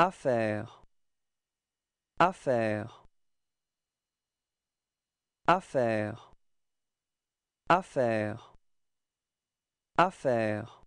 Affaire. Affaire. Affaire. Affaire. Affaire.